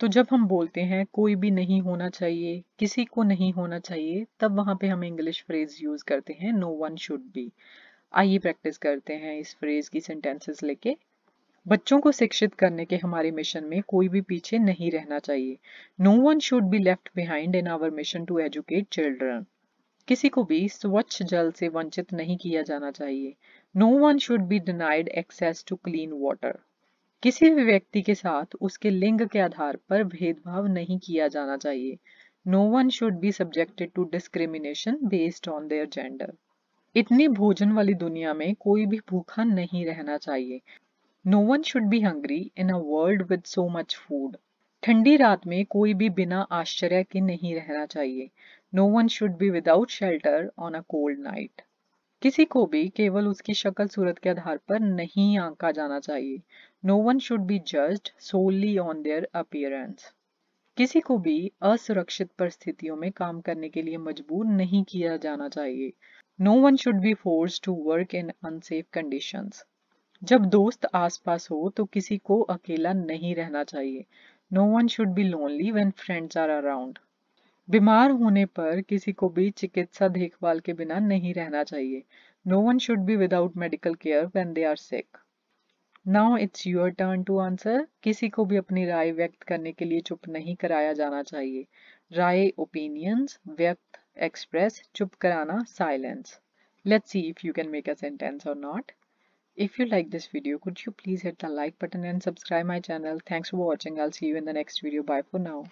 तो जब हम बोलते हैं कोई भी नहीं होना चाहिए किसी को नहीं होना चाहिए तब वहाँ पे हम इंग्लिश फ्रेज यूज करते हैं नो वन शुड बी आइए प्रैक्टिस करते हैं इस फ्रेज की सेंटेंसेस लेके बच्चों को शिक्षित करने के हमारे मिशन में कोई भी पीछे नहीं रहना चाहिए no one should be left behind in our mission to educate children किसी को भी स्वच्छ जल से वंचित नहीं किया जाना चाहिए no one should be denied access to clean water किसी भी व्यक्ति के साथ उसके लिंग के आधार पर भेदभाव नहीं किया जाना चाहिए no one should be subjected to discrimination based on their gender इतनी भोजन वाली दुनिया में कोई भी भूखा नहीं रहना चाहिए no one should be hungry in a world with so much food ठंडी रात में कोई भी बिना आश्चर्य के नहीं रहना चाहिए no one should be without shelter on a cold night किसी को भी केवल उसकी शक्ल सूरत के आधार पर नहीं आंका जाना चाहिए no one should be judged solely on their appearance किसी को भी असुरक्षित परिस्थितियों में काम करने के लिए मजबूर नहीं किया जाना चाहिए no one should be force to work in unsafe condition जब दोस्त आसपास हो तो किसी को अकेला नहीं रहना चाहिए no one should be lonely when friends are around बीमार होने पर किसी को भी चिकित्सा देखभाल के बिना नहीं रहना चाहिए no one should be without medical care when they are sick now it's your turn to answer किसी को भी अपनी राय व्यक्त करने के लिए चुप नहीं कराया जाना चाहिए राय ओपिनियंस व्यक्त एक्सप्रेस चुप कराना silence let see if you can make a sentence और not if you like this video could you please hit the like button and subscribe my channel thanks for watching all see you in the next video bye for now